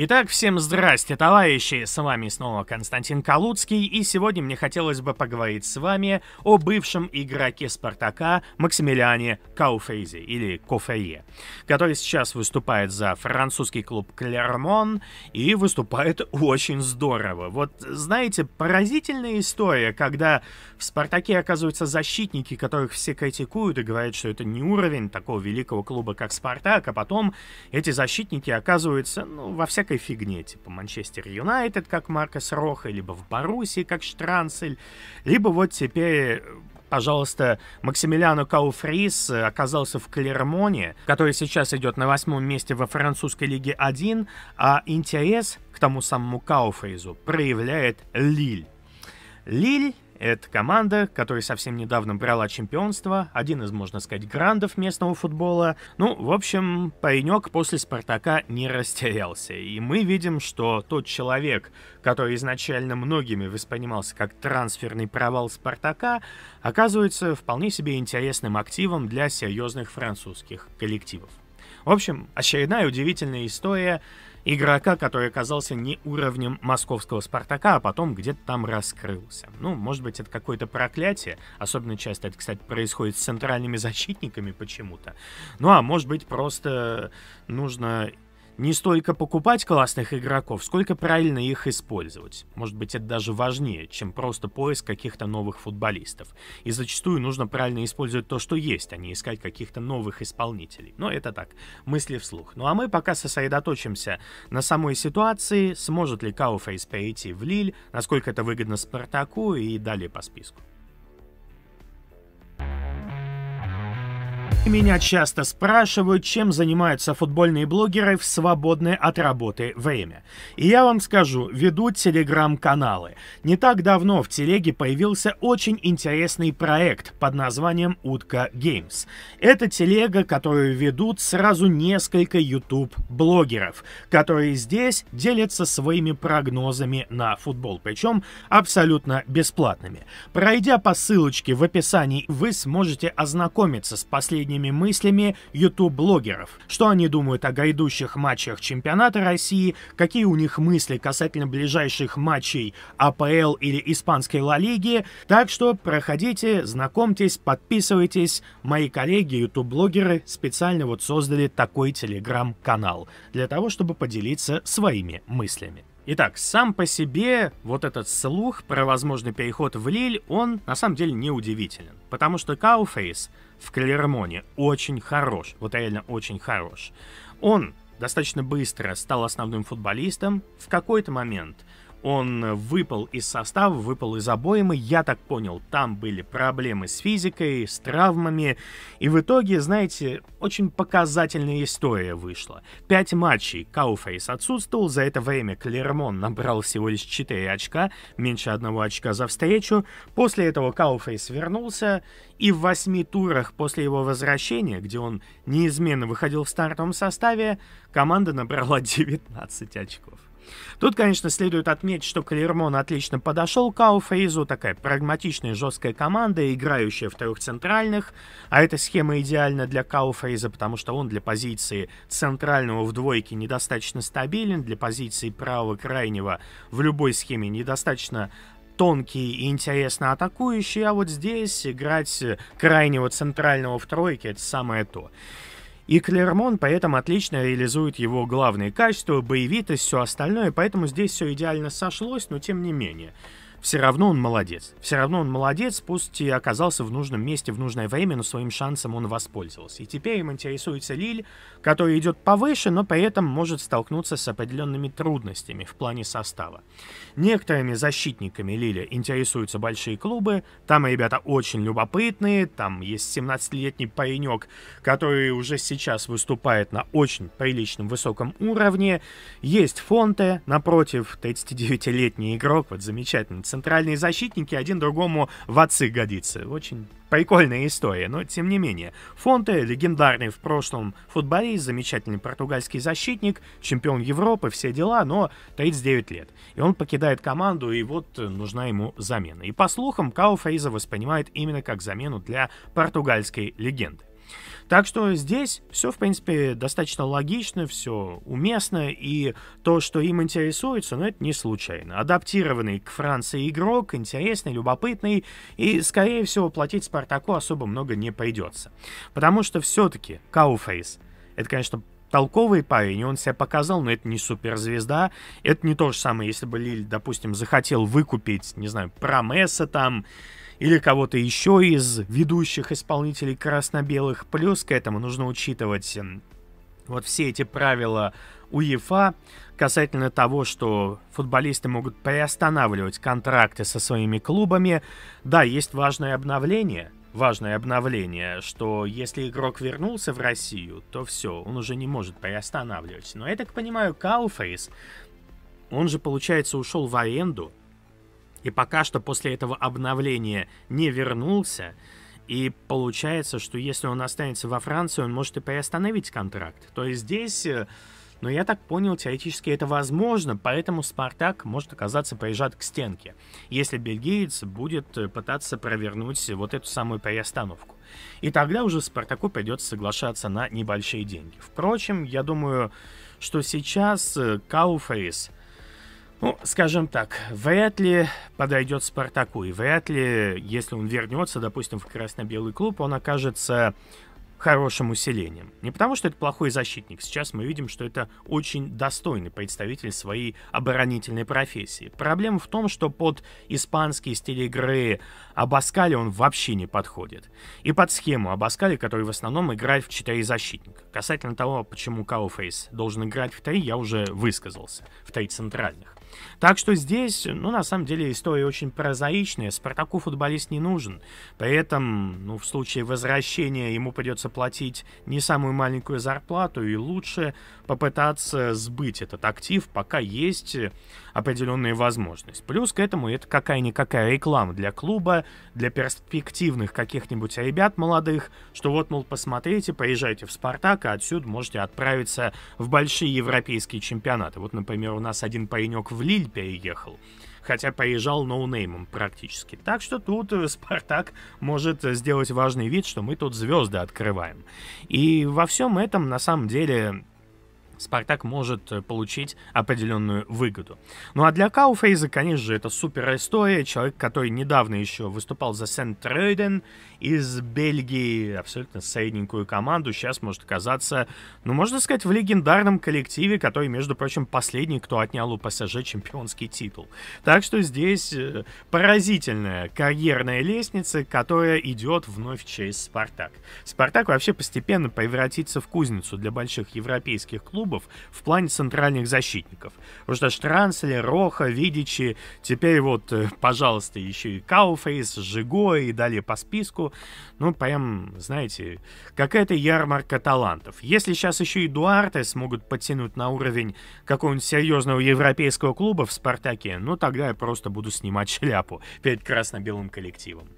Итак, всем здрасте, товарищи! С вами снова Константин Калуцкий, и сегодня мне хотелось бы поговорить с вами о бывшем игроке Спартака Максимилиане Кауфейзе, или Кофее, который сейчас выступает за французский клуб Клермон и выступает очень здорово. Вот, знаете, поразительная история, когда в Спартаке оказываются защитники, которых все критикуют и говорят, что это не уровень такого великого клуба, как Спартак, а потом эти защитники оказываются, ну, во всех всякой фигне, типа Манчестер Юнайтед, как Маркос Роха, либо в Боруссии, как Штранцель, либо вот теперь пожалуйста, Максимилиано Кауфрис оказался в Клермоне, который сейчас идет на восьмом месте во французской лиге 1, а интерес к тому самому Кауфризу проявляет Лиль. Лиль это команда, которая совсем недавно брала чемпионство, один из, можно сказать, грандов местного футбола. Ну, в общем, паренек после «Спартака» не растерялся. И мы видим, что тот человек, который изначально многими воспринимался как трансферный провал «Спартака», оказывается вполне себе интересным активом для серьезных французских коллективов. В общем, очередная удивительная история игрока, который оказался не уровнем московского Спартака, а потом где-то там раскрылся. Ну, может быть, это какое-то проклятие. Особенно часто это, кстати, происходит с центральными защитниками почему-то. Ну, а может быть, просто нужно не столько покупать классных игроков, сколько правильно их использовать. Может быть, это даже важнее, чем просто поиск каких-то новых футболистов. И зачастую нужно правильно использовать то, что есть, а не искать каких-то новых исполнителей. Но это так, мысли вслух. Ну а мы пока сосредоточимся на самой ситуации, сможет ли Кауфейс перейти в Лиль, насколько это выгодно Спартаку и далее по списку. Меня часто спрашивают, чем занимаются футбольные блогеры в свободное от работы время. И я вам скажу, ведут телеграм-каналы. Не так давно в телеге появился очень интересный проект под названием «Утка Геймс». Это телега, которую ведут сразу несколько YouTube-блогеров, которые здесь делятся своими прогнозами на футбол, причем абсолютно бесплатными. Пройдя по ссылочке в описании, вы сможете ознакомиться с последними внутренними мыслями ютуб-блогеров. Что они думают о грядущих матчах чемпионата России, какие у них мысли касательно ближайших матчей АПЛ или Испанской Ла Лиги. Так что проходите, знакомьтесь, подписывайтесь. Мои коллеги, ютуб-блогеры специально вот создали такой телеграм-канал для того, чтобы поделиться своими мыслями. Итак, сам по себе вот этот слух про возможный переход в Лиль, он на самом деле не удивителен. Потому что Кауфейс в Клермоне очень хорош, вот реально очень хорош. Он достаточно быстро стал основным футболистом. В какой-то момент он выпал из состава, выпал из обоймы. Я так понял, там были проблемы с физикой, с травмами. И в итоге, знаете, очень показательная история вышла. Пять матчей Кауфейс отсутствовал. За это время Клермон набрал всего лишь 4 очка, меньше одного очка за встречу. После этого Кауфейс вернулся. И в восьми турах после его возвращения, где он неизменно выходил в стартовом составе, команда набрала 19 очков. Тут, конечно, следует отметить, что Клермон отлично подошел к Ауфризу, такая прагматичная жесткая команда, играющая в трех центральных, а эта схема идеальна для Кауфриза, потому что он для позиции центрального в двойке недостаточно стабилен, для позиции правого крайнего в любой схеме недостаточно тонкий и интересно атакующий, а вот здесь играть крайнего центрального в тройке это самое то. И Клермон поэтому отлично реализует его главные качества, боевитость, все остальное, поэтому здесь все идеально сошлось, но тем не менее все равно он молодец. Все равно он молодец, пусть и оказался в нужном месте в нужное время, но своим шансом он воспользовался. И теперь им интересуется Лиль, который идет повыше, но при этом может столкнуться с определенными трудностями в плане состава. Некоторыми защитниками Лиля интересуются большие клубы, там ребята очень любопытные, там есть 17-летний паренек, который уже сейчас выступает на очень приличном высоком уровне, есть Фонте, напротив, 39-летний игрок, вот замечательный Центральные защитники один другому в отцы годится. Очень прикольная история, но тем не менее. Фонте, легендарный в прошлом футболист, замечательный португальский защитник, чемпион Европы, все дела, но 39 лет. И он покидает команду, и вот э, нужна ему замена. И по слухам, Кауфриза воспринимает именно как замену для португальской легенды. Так что здесь все, в принципе, достаточно логично, все уместно, и то, что им интересуется, ну, это не случайно. Адаптированный к Франции игрок, интересный, любопытный, и, скорее всего, платить Спартаку особо много не придется. Потому что все-таки Кауфейс — это, конечно, толковый парень, он себя показал, но это не суперзвезда. Это не то же самое, если бы Лиль, допустим, захотел выкупить, не знаю, Промеса там или кого-то еще из ведущих исполнителей красно-белых. Плюс к этому нужно учитывать вот все эти правила УЕФА касательно того, что футболисты могут приостанавливать контракты со своими клубами. Да, есть важное обновление – важное обновление, что если игрок вернулся в Россию, то все, он уже не может приостанавливать. Но я так понимаю, Кауфейс, он же, получается, ушел в аренду, и пока что после этого обновления не вернулся, и получается, что если он останется во Франции, он может и приостановить контракт. То есть здесь э, но я так понял, теоретически это возможно, поэтому Спартак может оказаться прижат к стенке, если бельгиец будет э, пытаться провернуть вот эту самую переостановку. И тогда уже Спартаку придется соглашаться на небольшие деньги. Впрочем, я думаю, что сейчас э, Кауфейс, ну, скажем так, вряд ли подойдет Спартаку, и вряд ли, если он вернется, допустим, в красно-белый клуб, он окажется хорошим усилением. Не потому, что это плохой защитник. Сейчас мы видим, что это очень достойный представитель своей оборонительной профессии. Проблема в том, что под испанский стиль игры Абаскали он вообще не подходит. И под схему Абаскали, который в основном играет в 4 защитника. Касательно того, почему Кауфейс должен играть в 3, я уже высказался. В 3 центральных. Так что здесь, ну, на самом деле, история очень прозаичная. Спартаку футболист не нужен. поэтому, ну, в случае возвращения ему придется платить не самую маленькую зарплату, и лучше попытаться сбыть этот актив, пока есть определенная возможность. Плюс к этому это какая-никакая реклама для клуба, для перспективных каких-нибудь ребят молодых, что вот, мол, посмотрите, поезжайте в «Спартак», а отсюда можете отправиться в большие европейские чемпионаты. Вот, например, у нас один паренек в в Лиль переехал. Хотя проезжал ноунеймом практически. Так что тут э, Спартак может сделать важный вид, что мы тут звезды открываем. И во всем этом на самом деле Спартак может э, получить определенную выгоду. Ну а для Кауфейза, конечно же, это супер история. Человек, который недавно еще выступал за Сент-Рейден из Бельгии, абсолютно средненькую команду, сейчас может оказаться, ну можно сказать, в легендарном коллективе, который, между прочим, последний, кто отнял у ПСЖ чемпионский титул. Так что здесь э, поразительная карьерная лестница, которая идет вновь через Спартак. Спартак вообще постепенно превратится в кузницу для больших европейских клубов, клубов в плане центральных защитников. Потому что Штранцель, Роха, Видичи, теперь вот, э, пожалуйста, еще и Кауфейс, Жиго и далее по списку. Ну, прям, знаете, какая-то ярмарка талантов. Если сейчас еще и Дуарте смогут подтянуть на уровень какого-нибудь серьезного европейского клуба в «Спартаке», ну, тогда я просто буду снимать шляпу перед красно-белым коллективом.